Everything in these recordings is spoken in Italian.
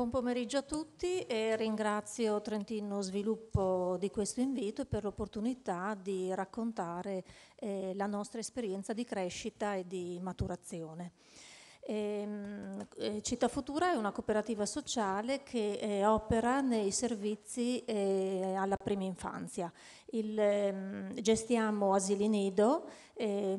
Buon pomeriggio a tutti e ringrazio Trentino Sviluppo di questo invito e per l'opportunità di raccontare eh, la nostra esperienza di crescita e di maturazione. Ehm, eh, Città Futura è una cooperativa sociale che eh, opera nei servizi eh, alla prima infanzia il, ehm, gestiamo asili nido eh,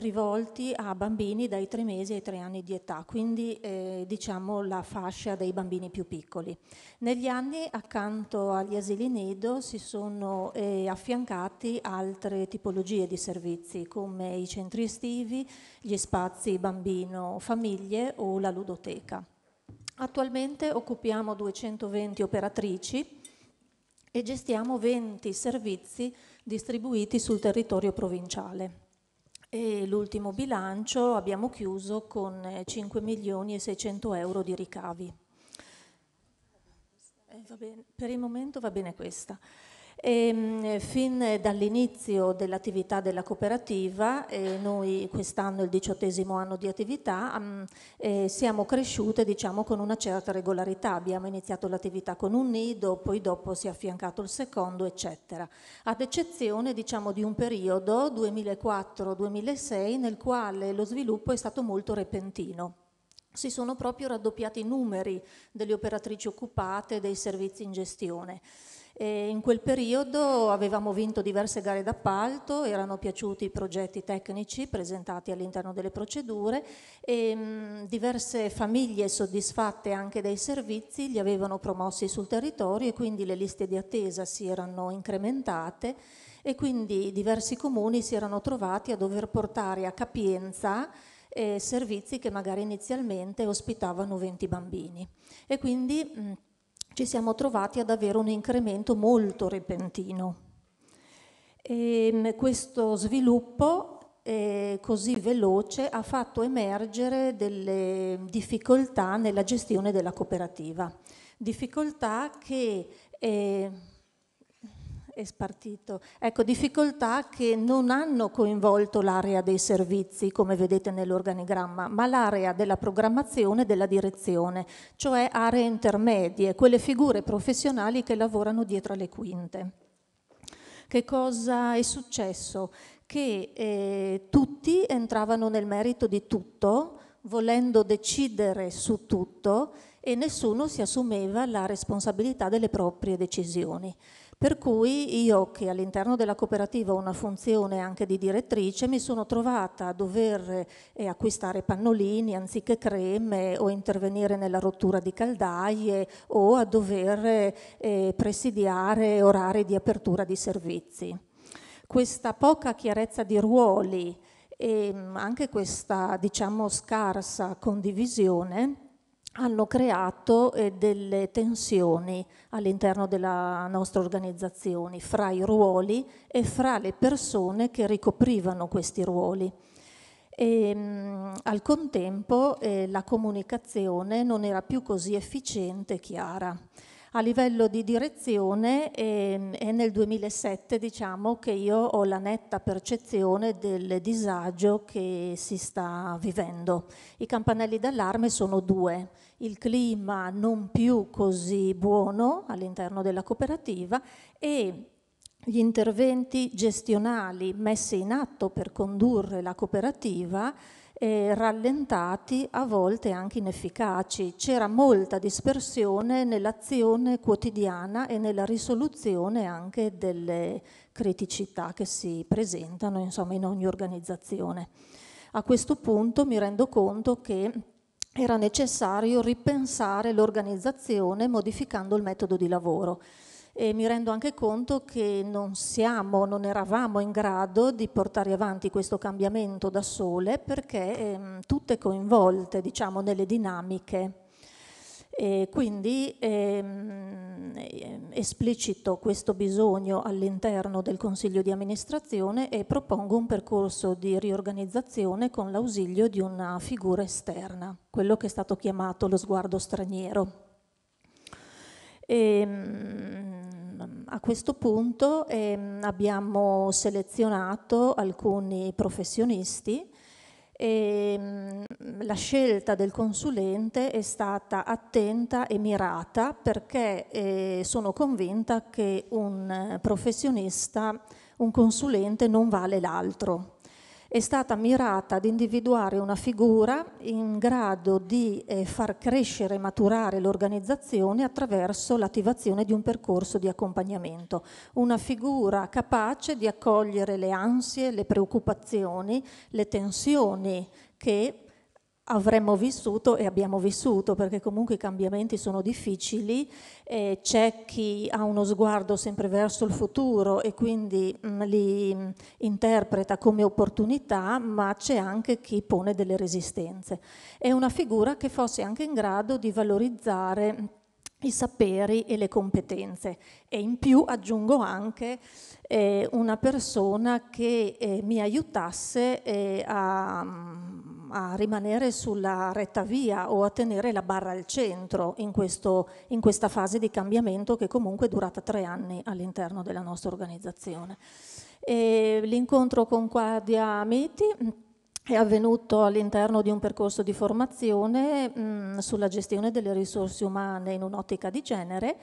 rivolti a bambini dai 3 mesi ai 3 anni di età, quindi eh, diciamo la fascia dei bambini più piccoli. Negli anni accanto agli asili nido si sono eh, affiancati altre tipologie di servizi come i centri estivi, gli spazi bambino-famiglie o la ludoteca. Attualmente occupiamo 220 operatrici e gestiamo 20 servizi distribuiti sul territorio provinciale. l'ultimo bilancio abbiamo chiuso con 5 eh, milioni e 600 euro di ricavi. Eh, per il momento va bene questa. E, ehm, fin dall'inizio dell'attività della cooperativa, eh, noi quest'anno il diciottesimo anno di attività, mh, mm, eh, siamo cresciute diciamo, con una certa regolarità, abbiamo iniziato l'attività con un nido, poi dopo si è affiancato il secondo, eccetera, ad eccezione diciamo, di un periodo 2004-2006 nel quale lo sviluppo è stato molto repentino si sono proprio raddoppiati i numeri delle operatrici occupate e dei servizi in gestione. E in quel periodo avevamo vinto diverse gare d'appalto, erano piaciuti i progetti tecnici presentati all'interno delle procedure e mh, mm, diverse famiglie soddisfatte anche dei servizi li avevano promossi sul territorio e quindi le liste di attesa si erano incrementate e quindi diversi comuni si erano trovati a dover portare a capienza eh, servizi che magari inizialmente ospitavano 20 bambini. E quindi mh, mm, ci siamo trovati ad avere un incremento molto repentino. E ehm, questo sviluppo eh, così veloce ha fatto emergere delle difficoltà nella gestione della cooperativa, difficoltà che eh, è spartito. Ecco, difficoltà che non hanno coinvolto l'area dei servizi, come vedete nell'organigramma, ma l'area della programmazione e della direzione, cioè aree intermedie, quelle figure professionali che lavorano dietro le quinte. Che cosa è successo? Che eh, tutti entravano nel merito di tutto, volendo decidere su tutto e nessuno si assumeva la responsabilità delle proprie decisioni. Per cui io che all'interno della cooperativa ho una funzione anche di direttrice mi sono trovata a dover eh, acquistare pannolini anziché creme o intervenire nella rottura di caldaie o a dover eh, presidiare orari di apertura di servizi. Questa poca chiarezza di ruoli e mm, anche questa diciamo scarsa condivisione hanno creato eh, delle tensioni all'interno della nostra organizzazione, fra i ruoli e fra le persone che ricoprivano questi ruoli. E, ehm, mh, al contempo eh, la comunicazione non era più così efficiente e chiara a livello di direzione eh, è nel 2007 diciamo, che io ho la netta percezione del disagio che si sta vivendo. I campanelli d'allarme sono due, il clima non più così buono all'interno della cooperativa e gli interventi gestionali messi in atto per condurre la cooperativa eh, rallentati, a volte anche inefficaci. C'era molta dispersione nell'azione quotidiana e nella risoluzione anche delle criticità che si presentano insomma, in ogni organizzazione. A questo punto mi rendo conto che era necessario ripensare l'organizzazione modificando il metodo di lavoro e mi rendo anche conto che non siamo, non eravamo in grado di portare avanti questo cambiamento da sole perché ehm, tutte coinvolte diciamo, nelle dinamiche. E quindi ehm, ehm esplicito questo bisogno all'interno del Consiglio di amministrazione e propongo un percorso di riorganizzazione con l'ausilio di una figura esterna, quello che è stato chiamato lo sguardo straniero. E, ehm, a questo punto ehm, abbiamo selezionato alcuni professionisti e ehm, la scelta del consulente è stata attenta e mirata perché eh, sono convinta che un professionista, un consulente non vale l'altro è stata mirata ad individuare una figura in grado di eh, far crescere e maturare l'organizzazione attraverso l'attivazione di un percorso di accompagnamento, una figura capace di accogliere le ansie, le preoccupazioni, le tensioni che avremmo vissuto e abbiamo vissuto, perché comunque i cambiamenti sono difficili, eh, c'è chi ha uno sguardo sempre verso il futuro e quindi mh, mm, li mh, mm, interpreta come opportunità, ma c'è anche chi pone delle resistenze. È una figura che fosse anche in grado di valorizzare mm, i saperi e le competenze e in più aggiungo anche eh, una persona che eh, mi aiutasse eh, a a rimanere sulla retta via o a tenere la barra al centro in, questo, in questa fase di cambiamento che comunque è durata tre anni all'interno della nostra organizzazione. l'incontro con Quadia Meti mm, è avvenuto all'interno di un percorso di formazione mh, mm, sulla gestione delle risorse umane in un'ottica di genere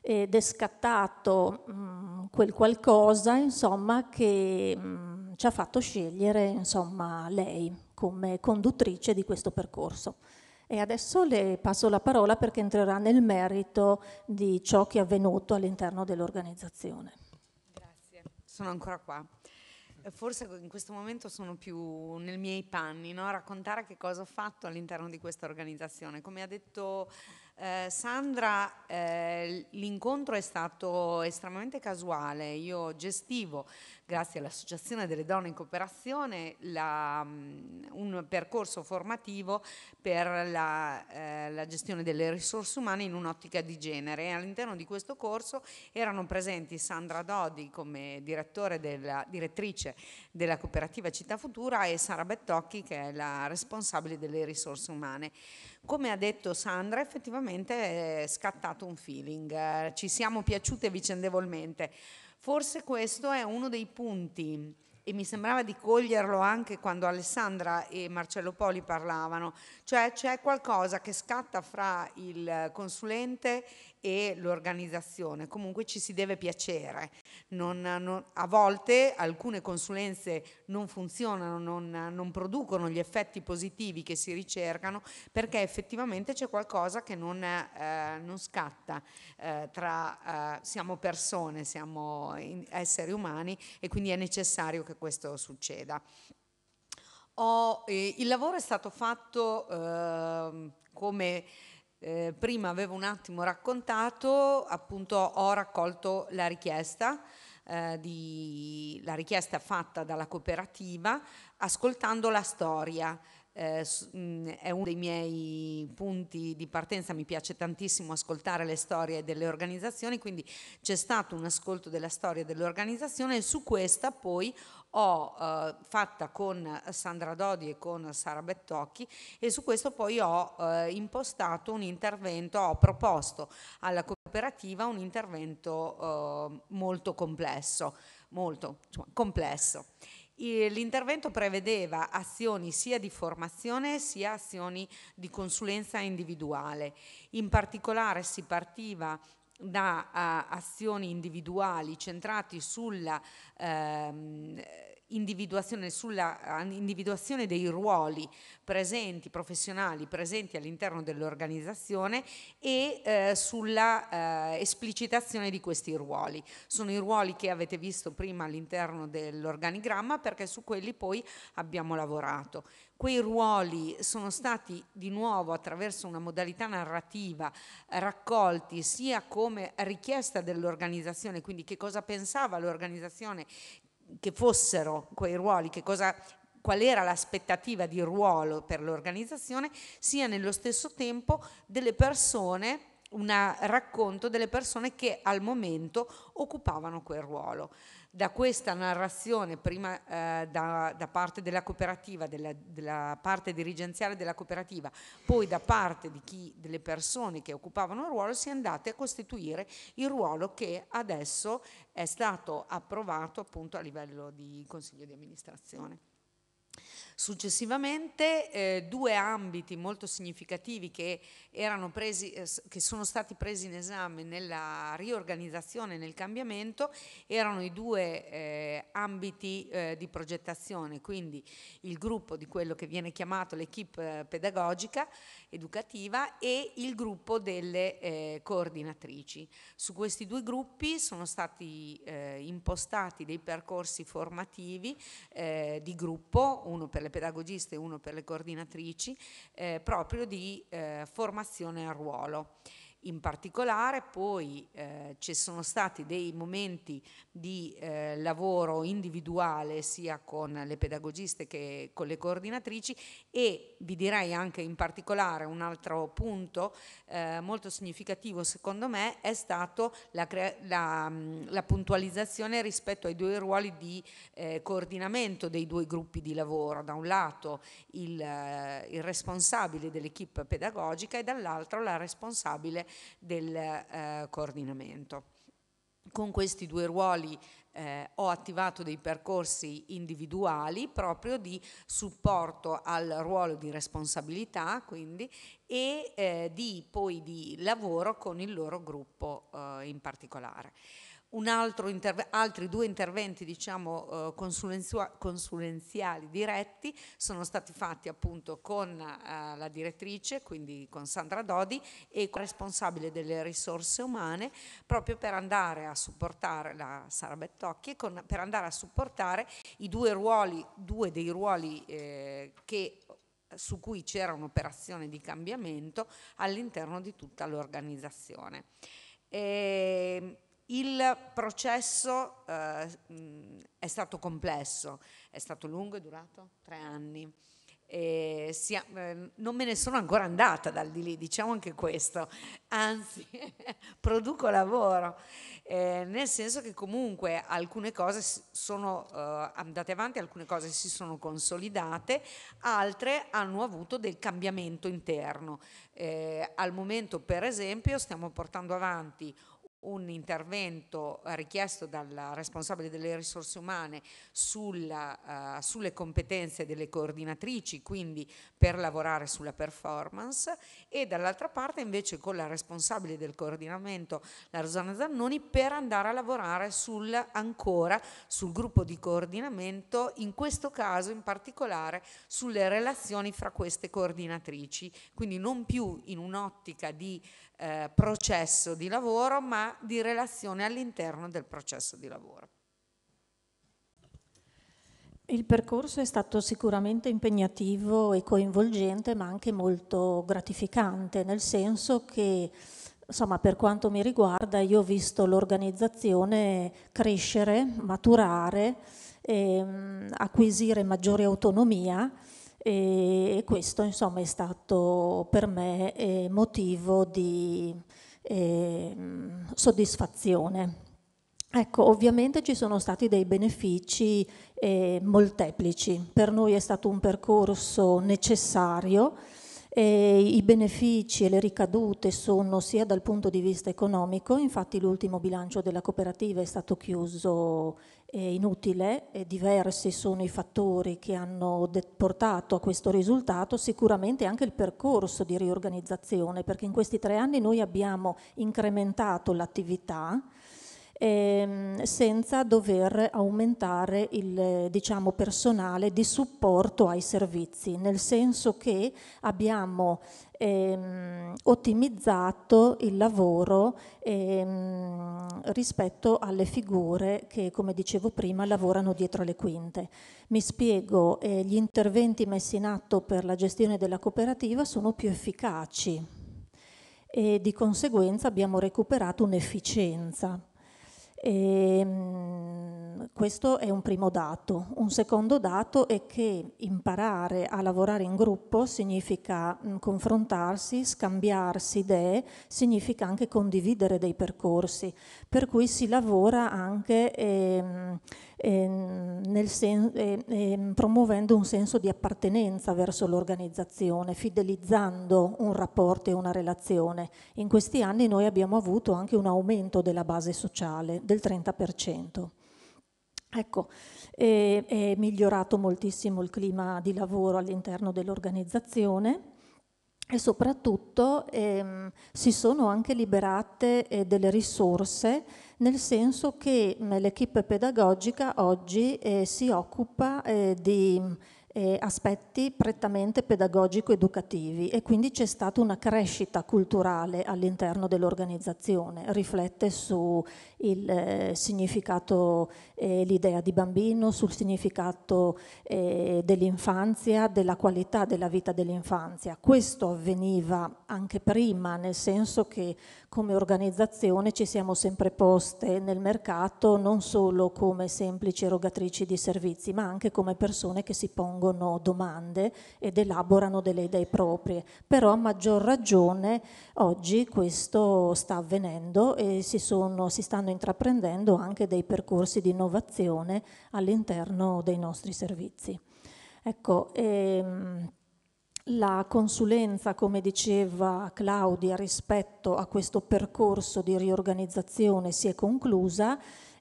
ed è scattato mh, mm, quel qualcosa insomma, che mh, ci ha fatto scegliere insomma, lei come conduttrice di questo percorso. E adesso le passo la parola perché entrerà nel merito di ciò che è avvenuto all'interno dell'organizzazione. Grazie, sono ancora qua. Eh, forse in questo momento sono più nei miei panni, no? raccontare che cosa ho fatto all'interno di questa organizzazione. Come ha detto eh, Sandra, eh, l'incontro è stato estremamente casuale, io gestivo, grazie all'Associazione delle Donne in Cooperazione, la, mm, un percorso formativo per la, eh, la, gestione delle risorse umane in un'ottica di genere e all'interno di questo corso erano presenti Sandra Dodi come della, direttrice della cooperativa Città Futura e Sara Bettocchi che è la responsabile delle risorse umane. Come ha detto Sandra, effettivamente veramente è scattato un feeling, eh, ci siamo piaciute vicendevolmente. Forse questo è uno dei punti e mi sembrava di coglierlo anche quando Alessandra e Marcello Poli parlavano, cioè c'è qualcosa che scatta fra il consulente e l'organizzazione. Comunque ci si deve piacere. Non, non, a volte alcune consulenze non funzionano, non, non, producono gli effetti positivi che si ricercano perché effettivamente c'è qualcosa che non, eh, scatta eh, tra eh, siamo persone, siamo esseri umani e quindi è necessario che questo succeda. Ho, eh, il lavoro è stato fatto ehm, come eh, prima avevo un attimo raccontato, appunto ho raccolto la richiesta, eh, di, la richiesta fatta dalla cooperativa ascoltando la storia. Eh, mm, è uno dei miei punti di partenza, mi piace tantissimo ascoltare le storie delle organizzazioni, quindi c'è stato un ascolto della storia dell'organizzazione e su questa poi ho eh, fatta con Sandra Dodi e con Sara Bettocchi e su questo poi ho eh, impostato un intervento, ho proposto alla cooperativa un intervento eh, molto complesso, molto insomma, complesso. L'intervento prevedeva azioni sia di formazione sia azioni di consulenza individuale. In particolare si partiva da azioni individuali centrati sulla ehm, individuazione, sulla individuazione dei ruoli presenti, professionali presenti all'interno dell'organizzazione e eh, sulla eh, esplicitazione di questi ruoli. Sono i ruoli che avete visto prima all'interno dell'organigramma perché su quelli poi abbiamo lavorato. Quei ruoli sono stati di nuovo attraverso una modalità narrativa raccolti sia come richiesta dell'organizzazione, quindi che cosa pensava l'organizzazione che fossero quei ruoli, cosa, qual era l'aspettativa di ruolo per l'organizzazione, sia nello stesso tempo delle persone un racconto delle persone che al momento occupavano quel ruolo da questa narrazione prima eh, da, da, parte della cooperativa, della, della, parte dirigenziale della cooperativa, poi da parte chi, delle persone che occupavano il ruolo, si è andate a costituire il ruolo che adesso è stato approvato appunto a livello di consiglio di amministrazione. Successivamente eh, due ambiti molto significativi che, presi, eh, che, sono stati presi in esame nella riorganizzazione, e nel cambiamento, erano i due eh, ambiti eh, di progettazione, quindi il gruppo di quello che viene chiamato l'equipe pedagogica educativa e il gruppo delle eh, coordinatrici. Su questi due gruppi sono stati eh, impostati dei percorsi formativi di gruppo, uno per le pedagogiste e uno per le coordinatrici, eh, proprio di eh, formazione al ruolo. In particolare poi eh, ci sono stati dei momenti di eh, lavoro individuale sia con le pedagogiste che con le coordinatrici e vi direi anche in particolare un altro punto eh, molto significativo secondo me è stato la, la, la puntualizzazione rispetto ai due ruoli di eh, coordinamento dei due gruppi di lavoro, da un lato il, eh, il responsabile dell'equipe pedagogica e dall'altro la responsabile del eh, coordinamento. Con questi due ruoli eh, ho attivato dei percorsi individuali proprio di supporto al ruolo di responsabilità quindi e eh, di, poi di lavoro con il loro gruppo eh, in particolare altri due interventi diciamo, eh, consulenziali diretti sono stati fatti appunto con eh, la direttrice, quindi con Sandra Dodi e con il responsabile delle risorse umane, proprio per andare a supportare la Sara Bettocchi, con, per andare a supportare i due ruoli, due dei ruoli eh, che su cui c'era un'operazione di cambiamento all'interno di tutta l'organizzazione. E ehm, il processo eh, è stato complesso, è stato lungo, è durato tre anni. Sia, eh, non me ne sono ancora andata dal di lì, diciamo anche questo, anzi produco lavoro, eh, nel senso che comunque alcune cose sono eh, andate avanti, alcune cose si sono consolidate, altre hanno avuto del cambiamento interno. Eh, al momento per esempio stiamo portando avanti un intervento eh, richiesto dal responsabile delle risorse umane sulla, uh, eh, sulle competenze delle coordinatrici, quindi per lavorare sulla performance, e dall'altra parte invece con la responsabile del coordinamento, la Rosana Zannoni, per andare a lavorare sul, ancora sul gruppo di coordinamento, in questo caso in particolare sulle relazioni fra queste coordinatrici, quindi non più in un'ottica di eh, processo di lavoro, ma di relazione all'interno del processo di lavoro. Il percorso è stato sicuramente impegnativo e coinvolgente, ma anche molto gratificante, nel senso che, insomma, per quanto mi riguarda, io ho visto l'organizzazione crescere, maturare, ehm, acquisire maggiore autonomia e questo insomma è stato per me eh, motivo di eh, soddisfazione. Ecco, ovviamente ci sono stati dei benefici eh, molteplici, per noi è stato un percorso necessario, i benefici e le ricadute sono sia dal punto di vista economico, infatti l'ultimo bilancio della cooperativa è stato chiuso inutile, diversi sono i fattori che hanno portato a questo risultato, sicuramente anche il percorso di riorganizzazione, perché in questi tre anni noi abbiamo incrementato l'attività ehm, senza dover aumentare il diciamo, personale di supporto ai servizi, nel senso che abbiamo ehm, ottimizzato il lavoro ehm, rispetto alle figure che, come dicevo prima, lavorano dietro le quinte. Mi spiego, eh, gli interventi messi in atto per la gestione della cooperativa sono più efficaci e di conseguenza abbiamo recuperato un'efficienza. E, ehm, questo è un primo dato. Un secondo dato è che imparare a lavorare in gruppo significa mm, confrontarsi, scambiarsi idee, significa anche condividere dei percorsi, per cui si lavora anche ehm, ehm, sen- ehm, ehm, promuovendo un senso di appartenenza verso l'organizzazione, fidelizzando un rapporto e una relazione. In questi anni noi abbiamo avuto anche un aumento della base sociale, del del 30%. Ecco, è, è migliorato moltissimo il clima di lavoro all'interno dell'organizzazione e soprattutto ehm, si sono anche liberate eh, delle risorse, nel senso che mm, l'equipe pedagogica oggi eh, si occupa eh, di eh, aspetti prettamente pedagogico-educativi e quindi c'è stata una crescita culturale all'interno dell'organizzazione, riflette sul eh, significato eh, l'idea di bambino, sul significato eh, dell'infanzia, della qualità della vita dell'infanzia. Questo avveniva anche prima, nel senso che come organizzazione ci siamo sempre poste nel mercato non solo come semplici erogatrici di servizi, ma anche come persone che si pongono domande ed elaborano delle idee proprie. Però a maggior ragione oggi questo sta avvenendo e si, sono, si stanno intraprendendo anche dei percorsi di non innovazione all'interno dei nostri servizi. Ecco, ehm, la consulenza, come diceva Claudia, rispetto a questo percorso di riorganizzazione si è conclusa,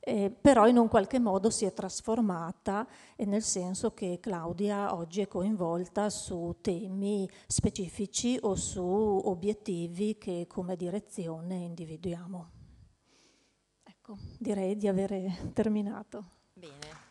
eh, però in un qualche modo si è trasformata, eh, nel senso che Claudia oggi è coinvolta su temi specifici o su obiettivi che come direzione individuiamo. Ecco, direi di avere terminato. Bene.